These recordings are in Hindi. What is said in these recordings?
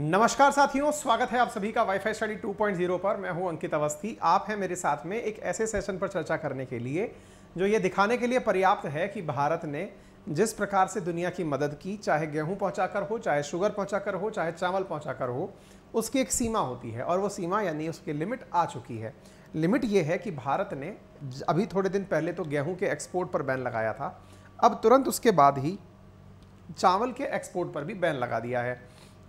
नमस्कार साथियों स्वागत है आप सभी का वाईफाई स्टडी 2.0 पर मैं हूं अंकित अवस्थी आप हैं मेरे साथ में एक ऐसे सेशन पर चर्चा करने के लिए जो ये दिखाने के लिए पर्याप्त है कि भारत ने जिस प्रकार से दुनिया की मदद की चाहे गेहूं पहुंचाकर हो चाहे शुगर पहुंचाकर हो चाहे चावल पहुंचाकर हो उसकी एक सीमा होती है और वो सीमा यानी उसकी लिमिट आ चुकी है लिमिट ये है कि भारत ने अभी थोड़े दिन पहले तो गेहूँ के एक्सपोर्ट पर बैन लगाया था अब तुरंत उसके बाद ही चावल के एक्सपोर्ट पर भी बैन लगा दिया है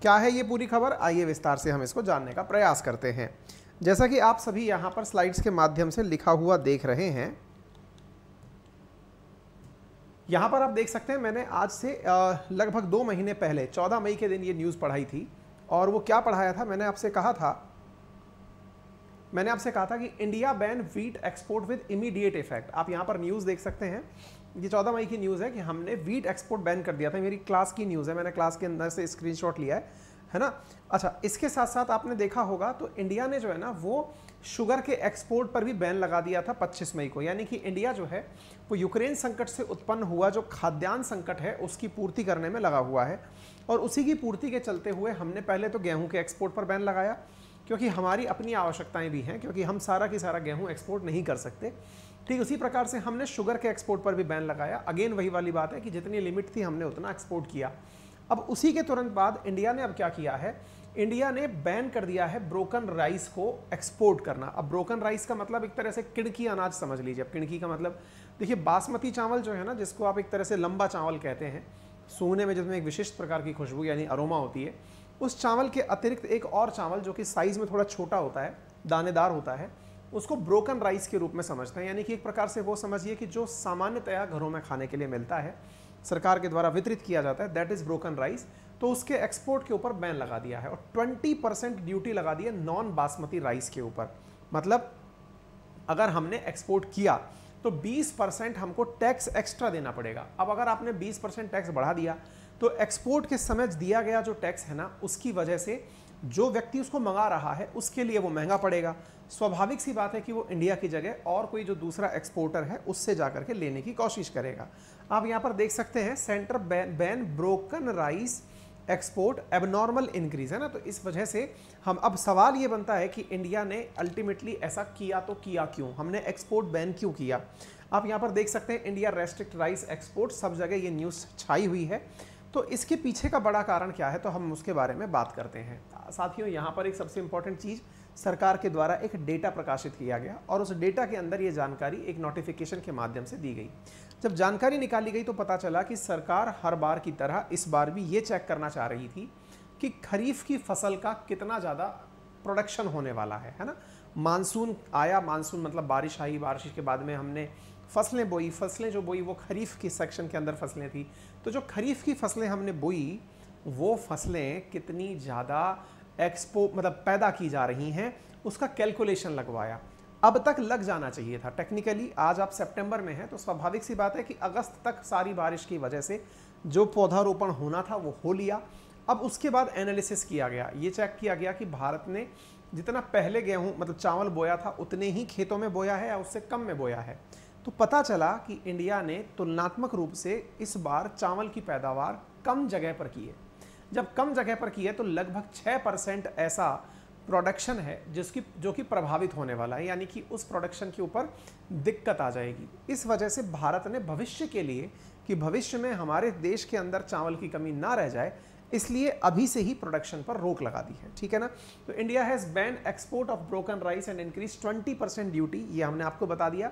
क्या है ये पूरी खबर आइए विस्तार से हम इसको जानने का प्रयास करते हैं जैसा कि आप सभी यहाँ पर स्लाइड्स के माध्यम से लिखा हुआ देख रहे हैं यहाँ पर आप देख सकते हैं मैंने आज से लगभग दो महीने पहले 14 मई के दिन ये न्यूज़ पढ़ाई थी और वो क्या पढ़ाया था मैंने आपसे कहा था मैंने आपसे कहा था कि India ban wheat export with immediate effect आप यहाँ पर न्यूज़ देख सकते हैं ये चौदह मई की न्यूज़ है कि हमने वीट एक्सपोर्ट बैन कर दिया था मेरी क्लास की न्यूज़ है मैंने क्लास के अंदर से स्क्रीन लिया है है ना अच्छा इसके साथ साथ आपने देखा होगा तो इंडिया ने जो है ना वो शुगर के एक्सपोर्ट पर भी बैन लगा दिया था 25 मई को यानी कि इंडिया जो है वो यूक्रेन संकट से उत्पन्न हुआ जो खाद्यान्न संकट है उसकी पूर्ति करने में लगा हुआ है और उसी की पूर्ति के चलते हुए हमने पहले तो गेहूं के एक्सपोर्ट पर बैन लगाया क्योंकि हमारी अपनी आवश्यकताएँ भी हैं क्योंकि हम सारा की सारा गेहूँ एक्सपोर्ट नहीं कर सकते ठीक उसी प्रकार से हमने शुगर के एक्सपोर्ट पर भी बैन लगाया अगेन वही वाली बात है कि जितनी लिमिट थी हमने उतना एक्सपोर्ट किया अब उसी के तुरंत बाद इंडिया ने अब क्या किया है इंडिया ने बैन कर दिया है ब्रोकन राइस को एक्सपोर्ट करना अब ब्रोकन राइस का मतलब एक तरह से किड़की अनाज समझ लीजिए अब किड़की का मतलब देखिए बासमती चावल जो है ना जिसको आप एक तरह से लंबा चावल कहते हैं सूंघने में जिसमें एक विशिष्ट प्रकार की खुशबू यानी अरोमा होती है उस चावल के अतिरिक्त एक और चावल जो कि साइज़ में थोड़ा छोटा होता है दानेदार होता है उसको ब्रोकन राइस के रूप में समझते हैं यानी कि एक प्रकार से वो समझिए कि जो सामान्यतया घरों में खाने के लिए मिलता है सरकार के द्वारा वितरित किया जाता है दैट इज़ ब्रोकन राइस तो उसके एक्सपोर्ट के ऊपर बैन लगा दिया है और 20 परसेंट ड्यूटी लगा दी है नॉन बासमती राइस के ऊपर मतलब अगर हमने एक्सपोर्ट किया तो 20 परसेंट हमको टैक्स एक्स्ट्रा देना पड़ेगा अब अगर आपने 20 परसेंट टैक्स बढ़ा दिया तो एक्सपोर्ट के समय दिया गया जो टैक्स है ना उसकी वजह से जो व्यक्ति उसको मंगा रहा है उसके लिए वो महंगा पड़ेगा स्वाभाविक सी बात है कि वो इंडिया की जगह और कोई जो दूसरा एक्सपोर्टर है उससे जा करके लेने की कोशिश करेगा आप यहाँ पर देख सकते हैं centre ban broken rice export abnormal increase है ना तो इस वजह से हम अब सवाल ये बनता है कि इंडिया ने अल्टीमेटली ऐसा किया तो किया क्यों हमने एक्सपोर्ट बैन क्यों किया आप यहाँ पर देख सकते हैं इंडिया रेस्ट्रिक्ट राइस एक्सपोर्ट सब जगह ये न्यूज़ छाई हुई है तो इसके पीछे का बड़ा कारण क्या है तो हम उसके बारे में बात करते हैं साथियों यहाँ पर एक सबसे इम्पोर्टेंट चीज़ सरकार के द्वारा एक डेटा प्रकाशित किया गया और उस डेटा के अंदर ये जानकारी एक नोटिफिकेशन के माध्यम से दी गई जब जानकारी निकाली गई तो पता चला कि सरकार हर बार की तरह इस बार भी ये चेक करना चाह रही थी कि खरीफ की फसल का कितना ज़्यादा प्रोडक्शन होने वाला है है ना मानसून आया मानसून मतलब बारिश आई बारिश के बाद में हमने फसलें बोई फसलें जो बोई वो खरीफ की सेक्शन के अंदर फसलें थी तो जो खरीफ की फसलें हमने बोई वो फसलें कितनी ज़्यादा एक्सपो मतलब पैदा की जा रही हैं उसका कैलकुलेशन लगवाया अब तक लग जाना चाहिए था टेक्निकली आज आप सितंबर में हैं तो स्वाभाविक सी बात है कि अगस्त तक सारी बारिश की वजह से जो पौधारोपण होना था वो हो लिया अब उसके बाद एनालिसिस किया गया ये चेक किया गया कि भारत ने जितना पहले गेहूँ मतलब चावल बोया था उतने ही खेतों में बोया है या उससे कम में बोया है तो पता चला कि इंडिया ने तुलनात्मक रूप से इस बार चावल की पैदावार कम जगह पर की है जब कम जगह पर की है तो लगभग 6 परसेंट ऐसा प्रोडक्शन है जिसकी जो कि प्रभावित होने वाला है यानी कि उस प्रोडक्शन के ऊपर दिक्कत आ जाएगी इस वजह से भारत ने भविष्य के लिए कि भविष्य में हमारे देश के अंदर चावल की कमी ना रह जाए इसलिए अभी से ही प्रोडक्शन पर रोक लगा दी है ठीक है ना तो India has ban export of broken rice and increase 20 percent duty ये हमने आपको बता दिया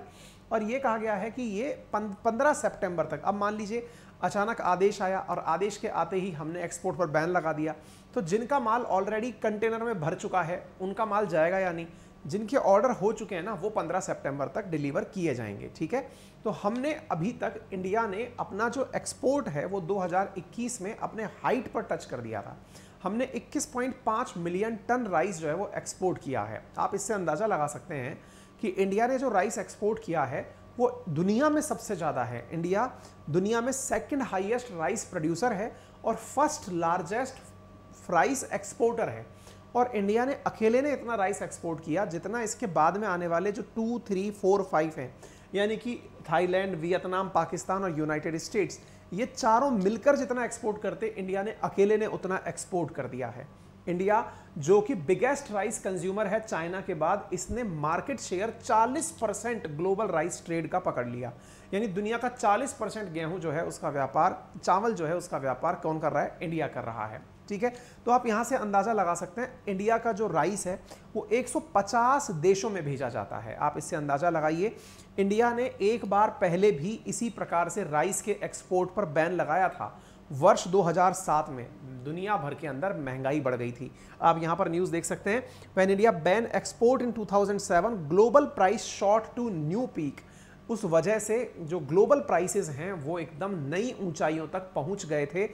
और ये कहा गया है कि ये पंद्रह सेप्टेम्बर तक अब मान लीजिए अचानक आदेश आया और आदेश के आते ही हमने एक्सपोर्ट पर बैन लगा दिया तो जिनका माल ऑलरेडी कंटेनर में भर चुका है उनका माल जाएगा या नहीं जिनके ऑर्डर हो चुके हैं ना वो 15 सितंबर तक डिलीवर किए जाएंगे ठीक है तो हमने अभी तक इंडिया ने अपना जो एक्सपोर्ट है वो 2021 में अपने हाइट पर टच कर दिया था हमने 21.5 मिलियन टन राइस जो है वो एक्सपोर्ट किया है आप इससे अंदाज़ा लगा सकते हैं कि इंडिया ने जो राइस एक्सपोर्ट किया है वो दुनिया में सबसे ज़्यादा है इंडिया दुनिया में सेकंड हाईएस्ट राइस प्रोड्यूसर है और फर्स्ट लार्जेस्ट राइस एक्सपोर्टर है और इंडिया ने अकेले ने इतना राइस एक्सपोर्ट किया जितना इसके बाद में आने वाले जो टू थ्री फोर फाइव हैं यानी कि थाईलैंड वियतनाम पाकिस्तान और यूनाइटेड स्टेट्स ये चारों मिलकर जितना एक्सपोर्ट करते इंडिया ने अकेले ने उतना एक्सपोर्ट कर दिया है इंडिया जो कि बिगेस्ट राइस कंज्यूमर है चाइना के बाद इसने market share 40 percent global rice trade का पकड़ लिया यानी दुनिया का 40 परसेंट गेहूँ जो है उसका व्यापार चावल जो है उसका व्यापार कौन कर रहा है इंडिया कर रहा है ठीक है तो आप यहाँ से अंदाज़ा लगा सकते हैं इंडिया का जो राइस है वो एक देशों में भेजा जाता है आप इससे अंदाज़ा लगाइए इंडिया ने एक बार पहले भी इसी प्रकार से राइस के एक्सपोर्ट पर बैन लगाया था वर्ष 2007 में दुनिया भर के अंदर महंगाई बढ़ गई थी आप यहां पर न्यूज़ देख सकते हैं pan India ban export in 2007 global price short to new peak उस वजह से जो ग्लोबल प्राइसेस हैं वो एकदम नई ऊंचाइयों तक पहुंच गए थे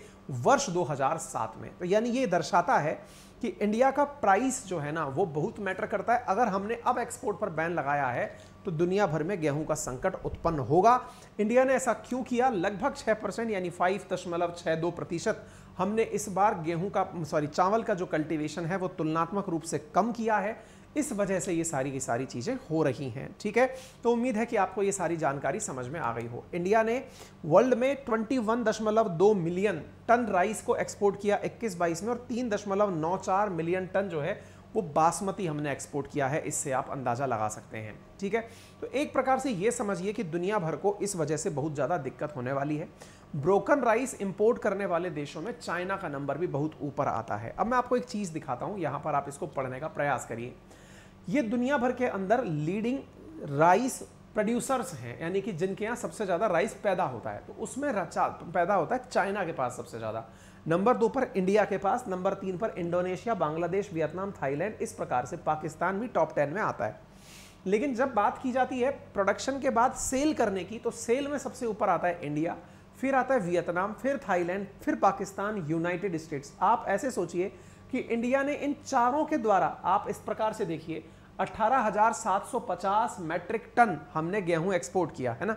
वर्ष 2007 में तो यानी ये दर्शाता है कि इंडिया का प्राइस जो है ना वो बहुत मैटर करता है अगर हमने अब एक्सपोर्ट पर बैन लगाया है तो दुनिया भर में गेहूं का संकट उत्पन्न होगा इंडिया ने ऐसा क्यों किया लगभग छह परसेंट यानी फाइव दशमलव छः दो प्रतिशत हमने इस बार गेहूं का सॉरी चावल का जो कल्टीवेशन है वो तुलनात्मक रूप से कम किया है इस वजह से ये सारी की सारी चीज़ें हो रही हैं ठीक है तो उम्मीद है कि आपको ये सारी जानकारी समझ में आ गई हो इंडिया ने वर्ल्ड में 21.2 मिलियन टन राइस को एक्सपोर्ट किया 21-22 में और 3.94 मिलियन टन जो है वो बासमती हमने एक्सपोर्ट किया है इससे आप अंदाज़ा लगा सकते हैं ठीक है तो एक प्रकार से ये समझिए कि दुनिया भर को इस वजह से बहुत ज़्यादा दिक्कत होने वाली है ब्रोकन राइस इंपोर्ट करने वाले देशों में चाइना का नंबर भी बहुत ऊपर आता है अब मैं आपको एक चीज़ दिखाता हूँ यहाँ पर आप इसको पढ़ने का प्रयास करिए ये दुनिया भर के अंदर लीडिंग राइस प्रोड्यूसर्स हैं यानी कि जिनके यहाँ सबसे ज़्यादा राइस पैदा होता है तो उसमें रचा पैदा होता है चाइना के पास सबसे ज़्यादा नंबर दो पर इंडिया के पास नंबर तीन पर इंडोनेशिया बांग्लादेश वियतनाम थाईलैंड इस प्रकार से पाकिस्तान भी टॉप टेन में आता है लेकिन जब बात की जाती है प्रोडक्शन के बाद सेल करने की तो सेल में सबसे ऊपर आता है इंडिया फिर आता है वियतनाम फिर थाईलैंड फिर पाकिस्तान यूनाइटेड स्टेट्स आप ऐसे सोचिए कि इंडिया ने इन चारों के द्वारा आप इस प्रकार से देखिए 18,750 मैट्रिक टन हमने गेहूं एक्सपोर्ट किया है ना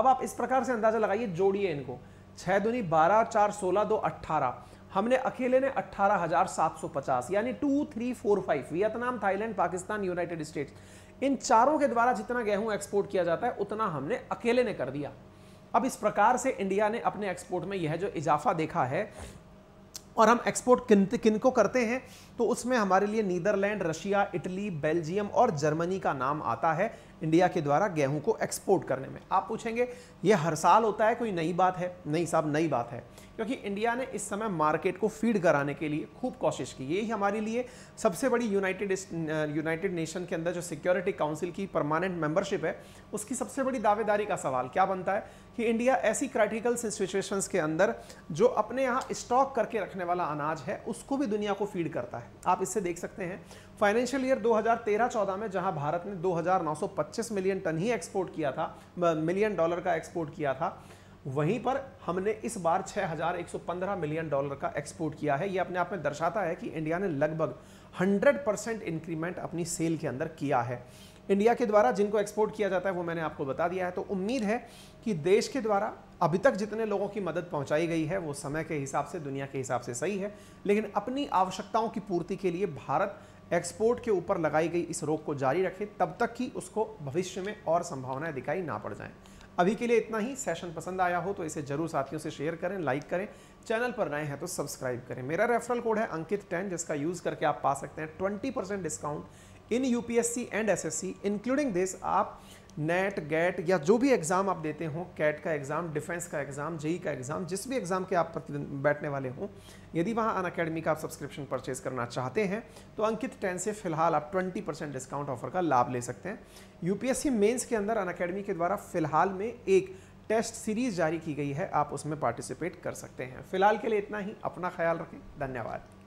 अब आप इस प्रकार से अंदाजा लगाइए जोड़िए इनको छः दुनी बारह चार सोलह दो अट्ठारह हमने अकेले ने 18,750 यानी two three four five Vietnam Thailand Pakistan United States इन चारों के द्वारा जितना गेहूं एक्सपोर्ट किया जाता है उतना हमने अकेले ने कर दिया अब इस प्रकार से इंडिया ने अपने एक्सपोर्ट में यह जो इजाफा देखा है और हम एक्सपोर्ट किन किन को करते हैं तो उसमें हमारे लिए नीदरलैंड रशिया इटली बेल्जियम और जर्मनी का नाम आता है इंडिया के द्वारा गेहूं को एक्सपोर्ट करने में आप पूछेंगे ये हर साल होता है कोई नई बात है नहीं साहब नई बात है क्योंकि इंडिया ने इस समय मार्केट को फीड कराने के लिए खूब कोशिश की यही हमारे लिए सबसे बड़ी यूनाइटेड यूनाइटेड नेशन के अंदर जो सिक्योरिटी काउंसिल की परमानेंट मेंबरशिप है उसकी सबसे बड़ी दावेदारी का सवाल क्या बनता है कि इंडिया ऐसी क्रिटिकल सिचुएशन के अंदर जो अपने यहाँ स्टॉक करके रखने वाला अनाज है उसको भी दुनिया को फीड करता है आप इससे देख सकते हैं फाइनेंशियल ईयर 2013-14 में जहां भारत ने 2,925 मिलियन टन ही एक्सपोर्ट किया था मिलियन डॉलर का एक्सपोर्ट किया था वहीं पर हमने इस बार 6,115 मिलियन डॉलर का एक्सपोर्ट किया है ये अपने आप में दर्शाता है कि इंडिया ने लगभग 100 परसेंट इंक्रीमेंट अपनी सेल के अंदर किया है इंडिया के द्वारा जिनको एक्सपोर्ट किया जाता है वो मैंने आपको बता दिया है तो उम्मीद है कि देश के द्वारा अभी तक जितने लोगों की मदद पहुंचाई गई है वो समय के हिसाब से दुनिया के हिसाब से सही है लेकिन अपनी आवश्यकताओं की पूर्ति के लिए भारत एक्सपोर्ट के ऊपर लगाई गई इस रोक को जारी रखे तब तक कि उसको भविष्य में और संभावनाएं दिखाई ना पड़ जाएं अभी के लिए इतना ही सेशन पसंद आया हो तो इसे जरूर साथियों से शेयर करें लाइक करें चैनल पर नए हैं तो सब्सक्राइब करें मेरा रेफरल कोड है अंकित टेन जिसका यूज़ करके आप पा सकते हैं twenty discount in UPSC and SSC including this आप नेट गेट या जो भी एग्ज़ाम आप देते हों कैट का एग्ज़ाम डिफेंस का एग्ज़ाम जेई e का एग्ज़ाम जिस भी एग्ज़ाम के आप बैठने वाले हों यदि वहाँ अन अकेडमी का आप सब्सक्रिप्शन परचेज करना चाहते हैं तो अंकित टेन से फिलहाल आप 20 परसेंट डिस्काउंट ऑफर का लाभ ले सकते हैं यूपीएससी मेंस के अंदर अन अकेडमी के द्वारा फिलहाल में एक टेस्ट सीरीज़ जारी की गई है आप उसमें पार्टिसिपेट कर सकते हैं फिलहाल के लिए इतना ही अपना ख्याल रखें धन्यवाद